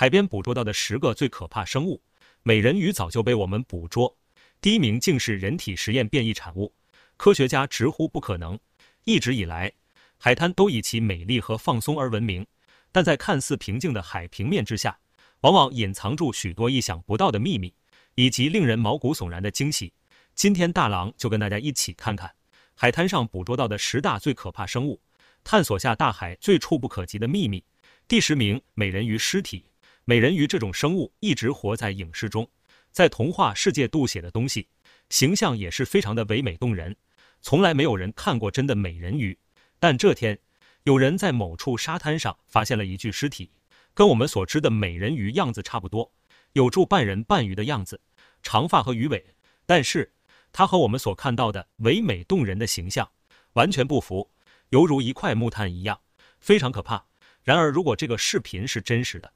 海边捕捉到的十个最可怕生物，美人鱼早就被我们捕捉，第一名竟是人体实验变异产物，科学家直呼不可能。一直以来，海滩都以其美丽和放松而闻名，但在看似平静的海平面之下，往往隐藏住许多意想不到的秘密以及令人毛骨悚然的惊喜。今天大郎就跟大家一起看看海滩上捕捉到的十大最可怕生物，探索下大海最触不可及的秘密。第十名，美人鱼尸体。美人鱼这种生物一直活在影视中，在童话世界度写的东西，形象也是非常的唯美动人。从来没有人看过真的美人鱼，但这天有人在某处沙滩上发现了一具尸体，跟我们所知的美人鱼样子差不多，有住半人半鱼的样子，长发和鱼尾，但是它和我们所看到的唯美动人的形象完全不符，犹如一块木炭一样，非常可怕。然而，如果这个视频是真实的。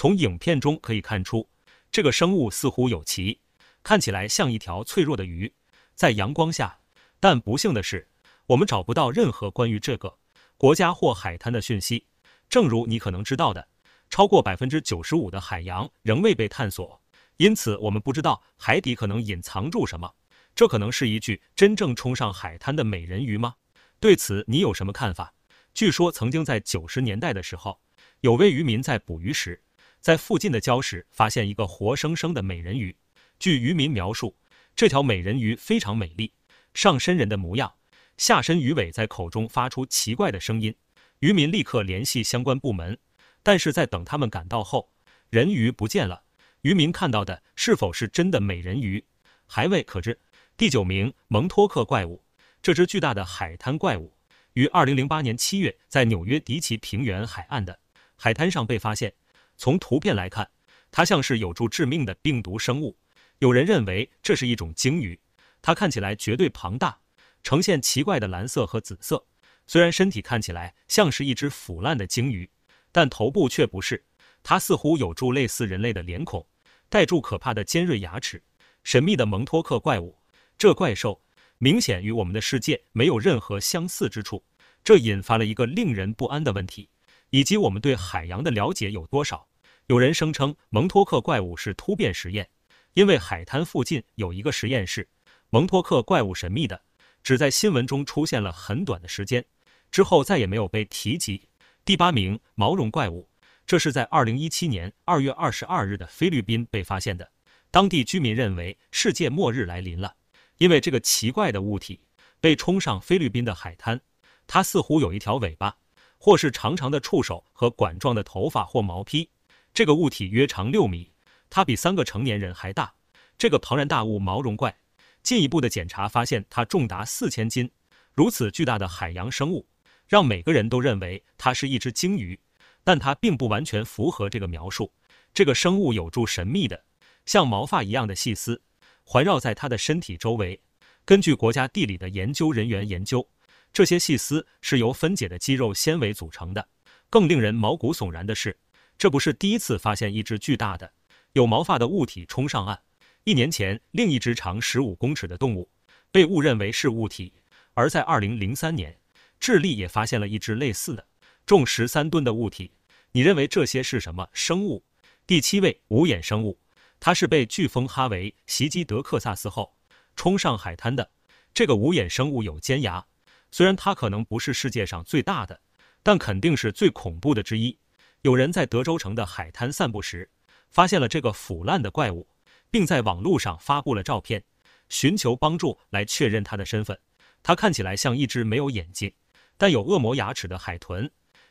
从影片中可以看出，这个生物似乎有鳍，看起来像一条脆弱的鱼，在阳光下。但不幸的是，我们找不到任何关于这个国家或海滩的讯息。正如你可能知道的，超过百分之九十五的海洋仍未被探索，因此我们不知道海底可能隐藏住什么。这可能是一具真正冲上海滩的美人鱼吗？对此，你有什么看法？据说曾经在九十年代的时候，有位渔民在捕鱼时。在附近的礁石发现一个活生生的美人鱼。据渔民描述，这条美人鱼非常美丽，上身人的模样，下身鱼尾，在口中发出奇怪的声音。渔民立刻联系相关部门，但是在等他们赶到后，人鱼不见了。渔民看到的是否是真的美人鱼，还未可知。第九名蒙托克怪物，这只巨大的海滩怪物，于二零零八年七月在纽约迪奇平原海岸的海滩上被发现。从图片来看，它像是有助致命的病毒生物。有人认为这是一种鲸鱼，它看起来绝对庞大，呈现奇怪的蓝色和紫色。虽然身体看起来像是一只腐烂的鲸鱼，但头部却不是。它似乎有住类似人类的脸孔，带住可怕的尖锐牙齿。神秘的蒙托克怪物，这怪兽明显与我们的世界没有任何相似之处。这引发了一个令人不安的问题，以及我们对海洋的了解有多少？有人声称蒙托克怪物是突变实验，因为海滩附近有一个实验室。蒙托克怪物神秘的，只在新闻中出现了很短的时间，之后再也没有被提及。第八名毛绒怪物，这是在二零一七年二月二十二日的菲律宾被发现的。当地居民认为世界末日来临了，因为这个奇怪的物体被冲上菲律宾的海滩。它似乎有一条尾巴，或是长长的触手和管状的头发或毛坯。这个物体约长六米，它比三个成年人还大。这个庞然大物毛绒怪，进一步的检查发现，它重达四千斤。如此巨大的海洋生物，让每个人都认为它是一只鲸鱼，但它并不完全符合这个描述。这个生物有助神秘的，像毛发一样的细丝，环绕在它的身体周围。根据国家地理的研究人员研究，这些细丝是由分解的肌肉纤维组成的。更令人毛骨悚然的是。这不是第一次发现一只巨大的、有毛发的物体冲上岸。一年前，另一只长十五公尺的动物被误认为是物体；而在二零零三年，智利也发现了一只类似的、重十三吨的物体。你认为这些是什么生物？第七位无眼生物，它是被飓风哈维袭击德克萨斯后冲上海滩的。这个无眼生物有尖牙，虽然它可能不是世界上最大的，但肯定是最恐怖的之一。有人在德州城的海滩散步时，发现了这个腐烂的怪物，并在网络上发布了照片，寻求帮助来确认它的身份。它看起来像一只没有眼睛，但有恶魔牙齿的海豚。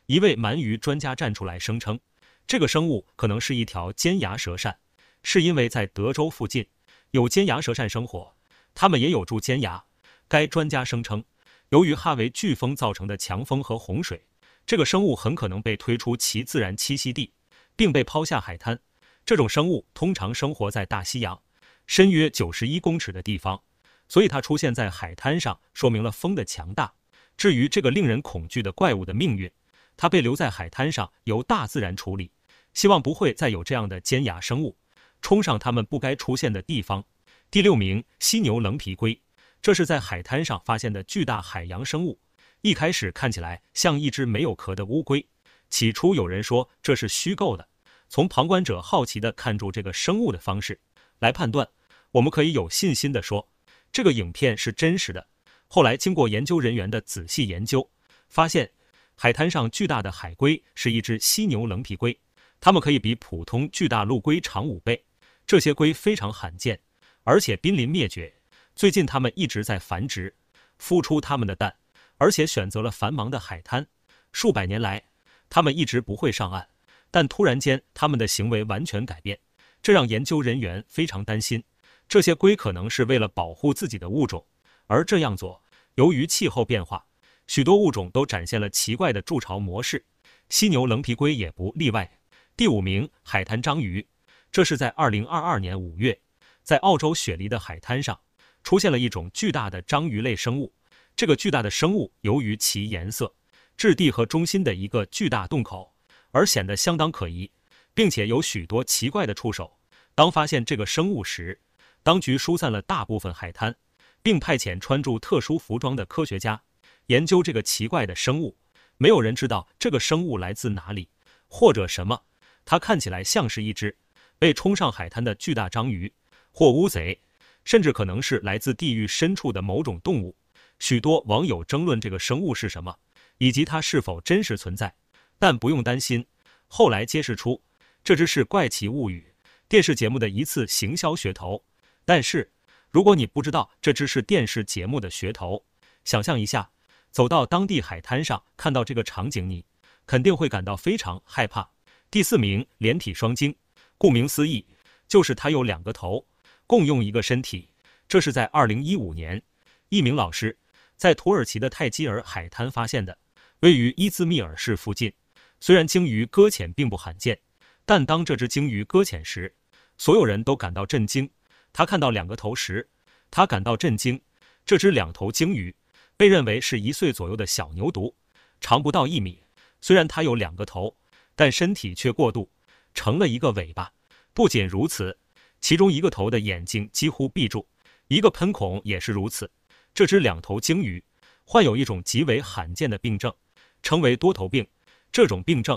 一位鳗鱼专家站出来声称，这个生物可能是一条尖牙蛇鳝，是因为在德州附近有尖牙蛇鳝生活，它们也有住尖牙。该专家声称，由于哈维飓风造成的强风和洪水。这个生物很可能被推出其自然栖息地，并被抛下海滩。这种生物通常生活在大西洋深约九十一公尺的地方，所以它出现在海滩上，说明了风的强大。至于这个令人恐惧的怪物的命运，它被留在海滩上，由大自然处理。希望不会再有这样的尖牙生物冲上它们不该出现的地方。第六名，犀牛棱皮龟，这是在海滩上发现的巨大海洋生物。一开始看起来像一只没有壳的乌龟。起初有人说这是虚构的，从旁观者好奇的看住这个生物的方式来判断，我们可以有信心的说，这个影片是真实的。后来经过研究人员的仔细研究，发现海滩上巨大的海龟是一只犀牛棱皮龟。它们可以比普通巨大陆龟长五倍。这些龟非常罕见，而且濒临灭绝。最近它们一直在繁殖，孵出它们的蛋。而且选择了繁忙的海滩，数百年来，他们一直不会上岸，但突然间，他们的行为完全改变，这让研究人员非常担心。这些龟可能是为了保护自己的物种而这样做。由于气候变化，许多物种都展现了奇怪的筑巢模式，犀牛棱皮龟也不例外。第五名，海滩章鱼，这是在二零二二年五月，在澳洲雪梨的海滩上出现了一种巨大的章鱼类生物。这个巨大的生物由于其颜色、质地和中心的一个巨大洞口而显得相当可疑，并且有许多奇怪的触手。当发现这个生物时，当局疏散了大部分海滩，并派遣穿著特殊服装的科学家研究这个奇怪的生物。没有人知道这个生物来自哪里或者什么。它看起来像是一只被冲上海滩的巨大章鱼或乌贼，甚至可能是来自地狱深处的某种动物。许多网友争论这个生物是什么，以及它是否真实存在。但不用担心，后来揭示出这只是怪奇物语电视节目的一次行销噱头。但是，如果你不知道这只是电视节目的噱头，想象一下，走到当地海滩上看到这个场景，你肯定会感到非常害怕。第四名，连体双精，顾名思义，就是它有两个头，共用一个身体。这是在二零一五年，一名老师。在土耳其的泰基尔海滩发现的，位于伊兹密尔市附近。虽然鲸鱼搁浅并不罕见，但当这只鲸鱼搁浅时，所有人都感到震惊。他看到两个头时，他感到震惊。这只两头鲸鱼被认为是一岁左右的小牛犊，长不到一米。虽然它有两个头，但身体却过度成了一个尾巴。不仅如此，其中一个头的眼睛几乎闭住，一个喷孔也是如此。这只两头鲸鱼患有一种极为罕见的病症，称为多头病。这种病症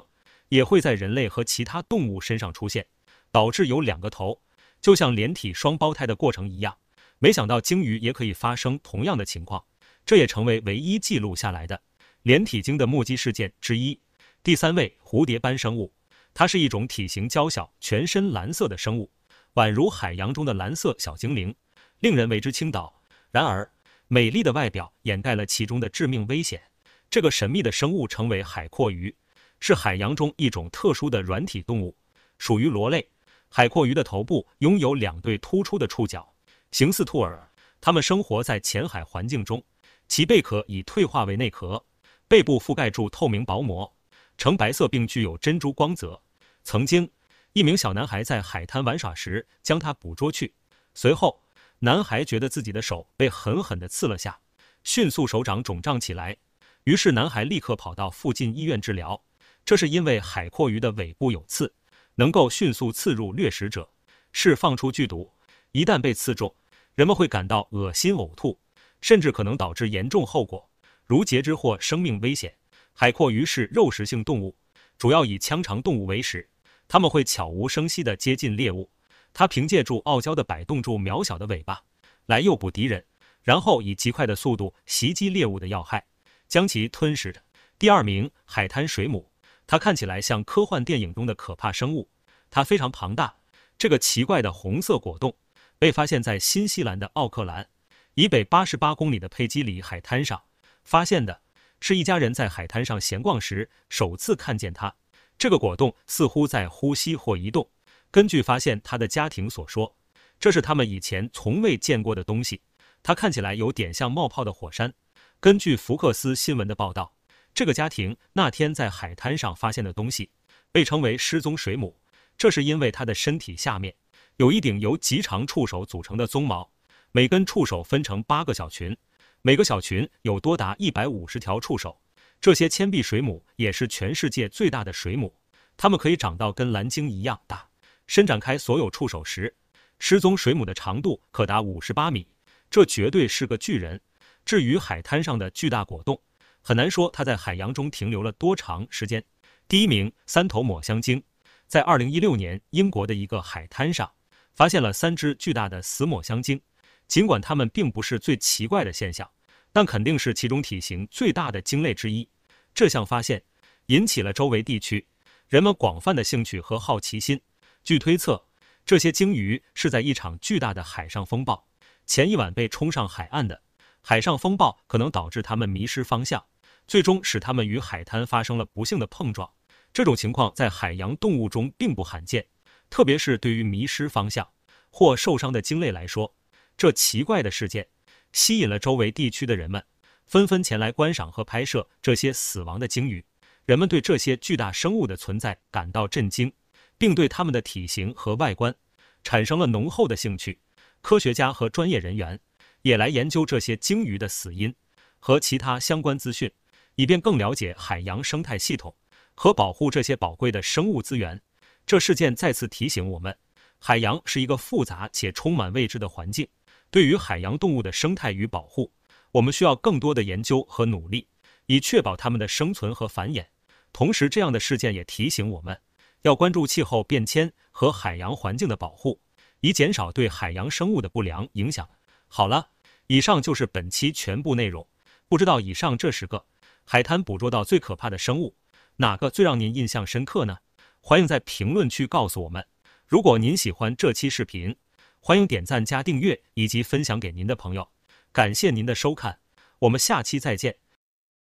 也会在人类和其他动物身上出现，导致有两个头，就像连体双胞胎的过程一样。没想到鲸鱼也可以发生同样的情况，这也成为唯一记录下来的连体鲸的目击事件之一。第三位蝴蝶般生物，它是一种体型娇小、全身蓝色的生物，宛如海洋中的蓝色小精灵，令人为之倾倒。然而。美丽的外表掩盖了其中的致命危险。这个神秘的生物称为海阔鱼，是海洋中一种特殊的软体动物，属于螺类。海阔鱼的头部拥有两对突出的触角，形似兔耳。它们生活在浅海环境中，其贝壳已退化为内壳，背部覆盖住透明薄膜，呈白色并具有珍珠光泽。曾经，一名小男孩在海滩玩耍时将它捕捉去，随后。男孩觉得自己的手被狠狠的刺了下，迅速手掌肿胀起来。于是男孩立刻跑到附近医院治疗。这是因为海阔鱼的尾部有刺，能够迅速刺入掠食者，释放出剧毒。一旦被刺中，人们会感到恶心、呕吐，甚至可能导致严重后果，如截肢或生命危险。海阔鱼是肉食性动物，主要以腔肠动物为食。它们会悄无声息的接近猎物。它凭借住傲娇的摆动住渺小的尾巴，来诱捕敌人，然后以极快的速度袭击猎物的要害，将其吞噬着。第二名，海滩水母，它看起来像科幻电影中的可怕生物，它非常庞大。这个奇怪的红色果冻，被发现在新西兰的奥克兰以北八十八公里的佩基里海滩上发现的，是一家人在海滩上闲逛时首次看见它。这个果冻似乎在呼吸或移动。根据发现他的家庭所说，这是他们以前从未见过的东西。它看起来有点像冒泡的火山。根据福克斯新闻的报道，这个家庭那天在海滩上发现的东西被称为“失踪水母”，这是因为它的身体下面有一顶由极长触手组成的鬃毛，每根触手分成八个小群，每个小群有多达一百五十条触手。这些铅笔水母也是全世界最大的水母，它们可以长到跟蓝鲸一样大。伸展开所有触手时，失踪水母的长度可达五十八米，这绝对是个巨人。至于海滩上的巨大果冻，很难说它在海洋中停留了多长时间。第一名，三头抹香鲸，在二零一六年英国的一个海滩上发现了三只巨大的死抹香鲸。尽管它们并不是最奇怪的现象，但肯定是其中体型最大的鲸类之一。这项发现引起了周围地区人们广泛的兴趣和好奇心。据推测，这些鲸鱼是在一场巨大的海上风暴前一晚被冲上海岸的。海上风暴可能导致它们迷失方向，最终使它们与海滩发生了不幸的碰撞。这种情况在海洋动物中并不罕见，特别是对于迷失方向或受伤的鲸类来说，这奇怪的事件吸引了周围地区的人们纷纷前来观赏和拍摄这些死亡的鲸鱼。人们对这些巨大生物的存在感到震惊。并对它们的体型和外观，产生了浓厚的兴趣。科学家和专业人员也来研究这些鲸鱼的死因和其他相关资讯，以便更了解海洋生态系统和保护这些宝贵的生物资源。这事件再次提醒我们，海洋是一个复杂且充满未知的环境。对于海洋动物的生态与保护，我们需要更多的研究和努力，以确保它们的生存和繁衍。同时，这样的事件也提醒我们。要关注气候变迁和海洋环境的保护，以减少对海洋生物的不良影响。好了，以上就是本期全部内容。不知道以上这十个海滩捕捉到最可怕的生物，哪个最让您印象深刻呢？欢迎在评论区告诉我们。如果您喜欢这期视频，欢迎点赞加订阅以及分享给您的朋友。感谢您的收看，我们下期再见。